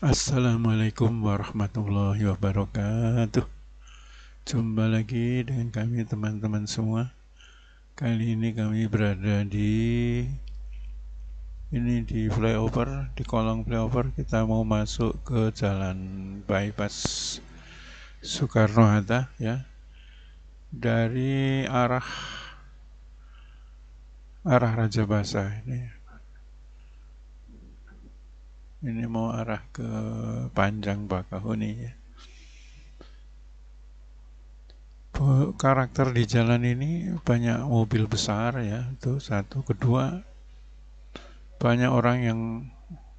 Assalamualaikum warahmatullahi wabarakatuh Jumpa lagi dengan kami teman-teman semua Kali ini kami berada di Ini di flyover, di kolong flyover Kita mau masuk ke jalan bypass Soekarno-Hatta ya Dari arah Arah Raja Basah ini ini mau arah ke panjang Bakahuni ya. karakter di jalan ini banyak mobil besar ya itu satu kedua banyak orang yang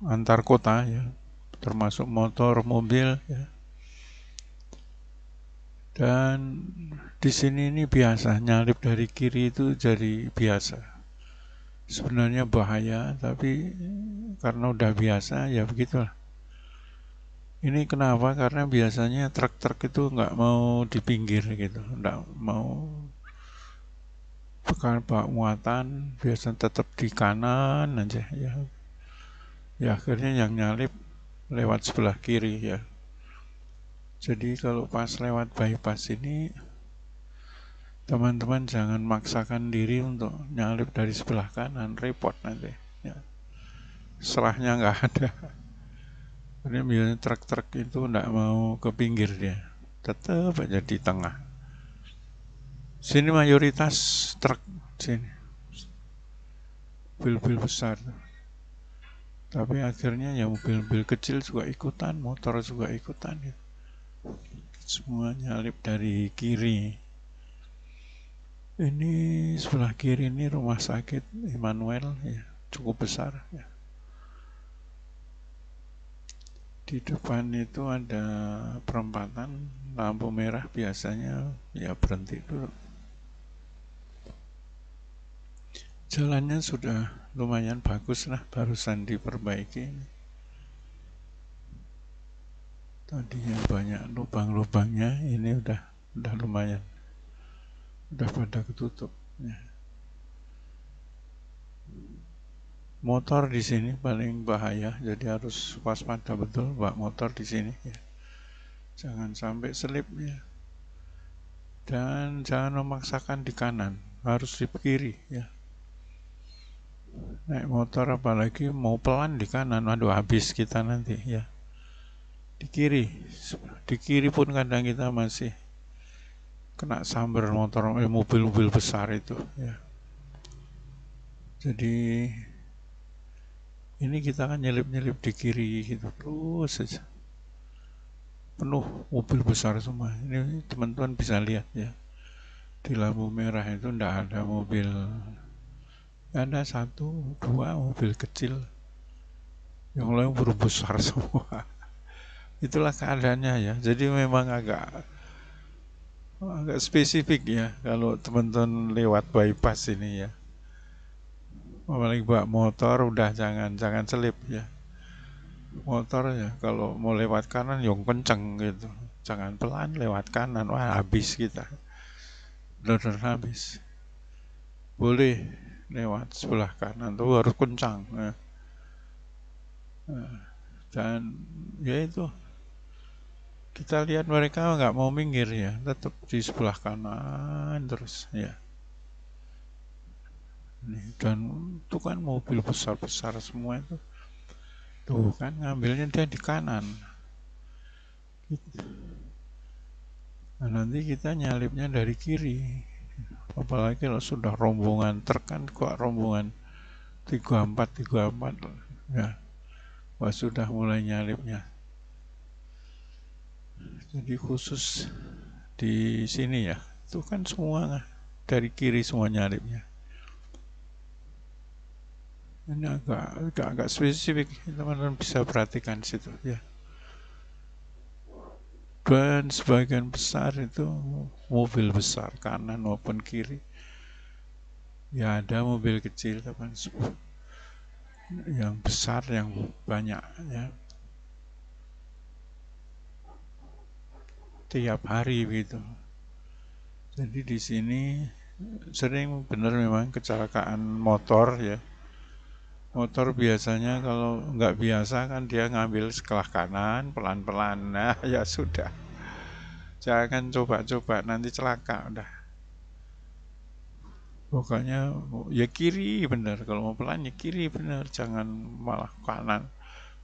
antar kota ya termasuk motor mobil ya dan di sini ini biasa nyalip dari kiri itu jadi biasa sebenarnya bahaya tapi karena udah biasa ya begitulah ini kenapa karena biasanya truk-truk itu nggak mau di pinggir gitu nggak mau bekal bak muatan biasanya tetap di kanan aja ya ya akhirnya yang nyalip lewat sebelah kiri ya jadi kalau pas lewat bypass ini teman-teman jangan maksakan diri untuk nyalip dari sebelah kanan repot nanti ya. serahnya nggak ada ini biasanya truk-truk itu nggak mau ke pinggir dia tetap aja di tengah sini mayoritas truk sini mobil-mobil besar tapi akhirnya ya mobil-mobil kecil juga ikutan motor juga ikutan ya. semua nyalip dari kiri ini sebelah kiri ini rumah sakit Immanuel ya, cukup besar ya. Di depan itu ada perempatan lampu merah biasanya ya berhenti dulu. Jalannya sudah lumayan bagus lah, barusan diperbaiki ini tadinya banyak lubang-lubangnya ini udah udah lumayan udah pada ketutup ya. motor di sini paling bahaya jadi harus waspada betul bak motor di sini ya jangan sampai selip ya dan jangan memaksakan di kanan harus di kiri ya naik motor apalagi mau pelan di kanan aduh habis kita nanti ya di kiri di kiri pun kadang kita masih kena sambar motor eh, mobil-mobil besar itu ya. Jadi ini kita kan nyelip-nyelip di kiri gitu terus saja penuh mobil besar semua ini teman-teman bisa lihat ya di lampu merah itu ndak ada mobil ada satu dua mobil kecil yang lain berbesar semua itulah keadaannya ya jadi memang agak Oh, agak spesifik ya kalau teman-teman lewat bypass ini ya apalagi buat motor udah jangan jangan selip ya motor ya kalau mau lewat kanan yang kenceng gitu jangan pelan lewat kanan wah habis kita benar habis boleh lewat sebelah kanan tuh harus kencang nah. nah dan ya itu kita lihat mereka nggak mau minggir ya tetap di sebelah kanan terus ya Nih, dan itu kan mobil besar-besar semua itu tuh kan ngambilnya dia di kanan nah, nanti kita nyalipnya dari kiri apalagi kalau sudah rombongan terkan kok rombongan 34 34 ya Wah, sudah mulai nyalipnya jadi khusus di sini ya itu kan semua dari kiri semua nyaripnya ini agak agak, agak spesifik teman-teman bisa perhatikan situ ya dan sebagian besar itu mobil besar kanan maupun kiri ya ada mobil kecil teman teman yang besar yang banyak ya tiap hari gitu. Jadi di sini sering benar memang kecelakaan motor ya. Motor biasanya kalau nggak biasa kan dia ngambil sekelah kanan pelan-pelan. Nah ya sudah. Jangan coba-coba nanti celaka udah. Pokoknya ya kiri benar kalau mau pelan ya kiri benar jangan malah kanan.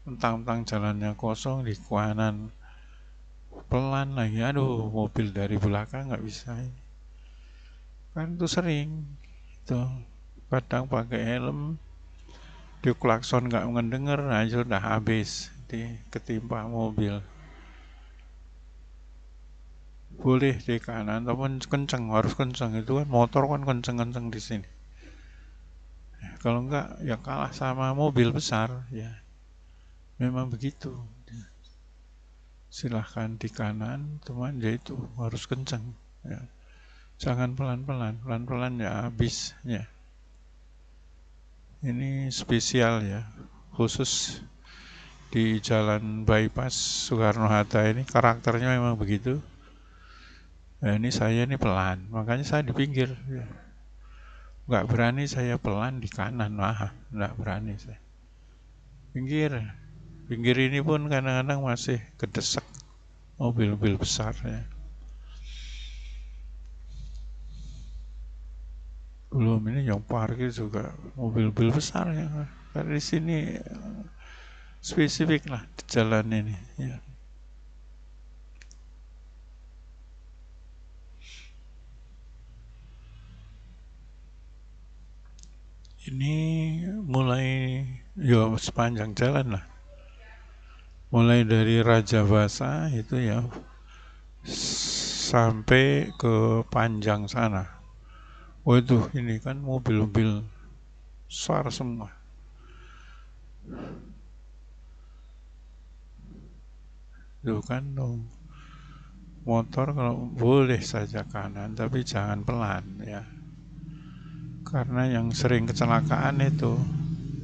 Mentang-mentang jalannya kosong di kanan pelan lagi aduh mobil dari belakang nggak bisa kan tuh sering itu kadang pakai helm di klakson nggak mendengar aja nah, udah habis di ketimpa mobil boleh di kanan ataupun kenceng harus kenceng itu kan motor kan kenceng kenceng di sini kalau enggak ya kalah sama mobil besar ya memang begitu silahkan di kanan cuman ya itu harus kencang ya. jangan pelan-pelan pelan-pelan ya habisnya ini spesial ya khusus di jalan bypass Soekarno Hatta ini karakternya memang begitu nah, ini saya ini pelan makanya saya di pinggir ya. nggak berani saya pelan di kanan wah nggak berani saya pinggir pinggir ini pun kadang-kadang masih kedesak mobil-mobil besar ya. belum ini yang parkir juga mobil-mobil besar ya karena di sini eh, spesifik lah di jalan ini ya. ini mulai ya sepanjang jalan lah mulai dari Raja Basa itu ya sampai ke panjang sana. Waduh, ini kan mobil-mobil besar semua. Tuh kan no. Motor kalau boleh saja kanan, tapi jangan pelan ya. Karena yang sering kecelakaan itu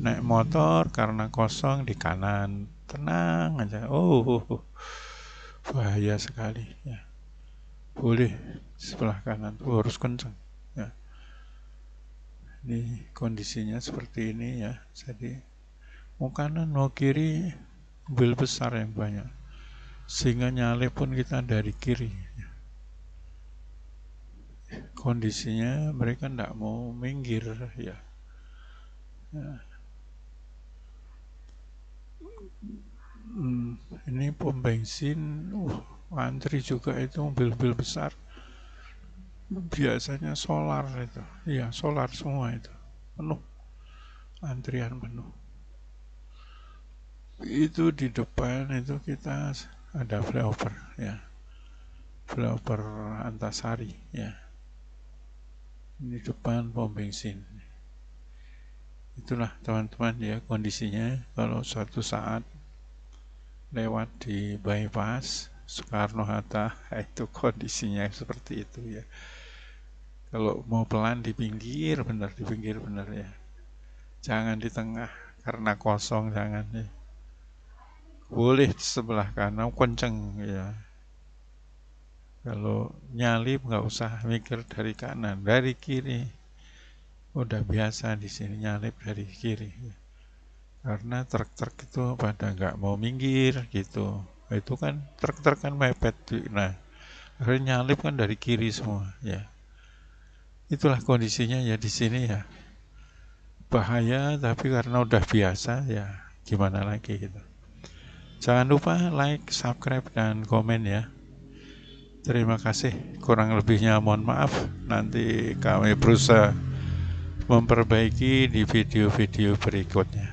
naik motor karena kosong di kanan, tenang aja oh, oh, oh. bahaya sekali ya boleh sebelah kanan tuh oh, harus kenceng ya ini kondisinya seperti ini ya jadi mau kanan mau kiri mobil besar yang banyak sehingga nyale pun kita dari kiri ya. kondisinya mereka tidak mau minggir ya. ya. Hmm, ini pom bensin, uh, antri juga itu mobil-mobil besar. Biasanya solar itu, iya solar semua itu penuh, antrian penuh. Itu di depan itu kita ada flyover ya, flyover Antasari ya. Ini depan pom bensin. Itulah teman-teman ya kondisinya kalau suatu saat lewat di bypass Soekarno Hatta itu kondisinya seperti itu ya kalau mau pelan di pinggir benar di pinggir benar ya jangan di tengah karena kosong jangan ya boleh sebelah kanan kenceng ya kalau nyalip nggak usah mikir dari kanan dari kiri udah biasa di sini nyalip dari kiri ya karena truk-truk itu pada nggak mau minggir gitu itu kan truk-truk kan mepet nah akhirnya nyalip kan dari kiri semua ya itulah kondisinya ya di sini ya bahaya tapi karena udah biasa ya gimana lagi gitu jangan lupa like subscribe dan komen ya terima kasih kurang lebihnya mohon maaf nanti kami berusaha memperbaiki di video-video berikutnya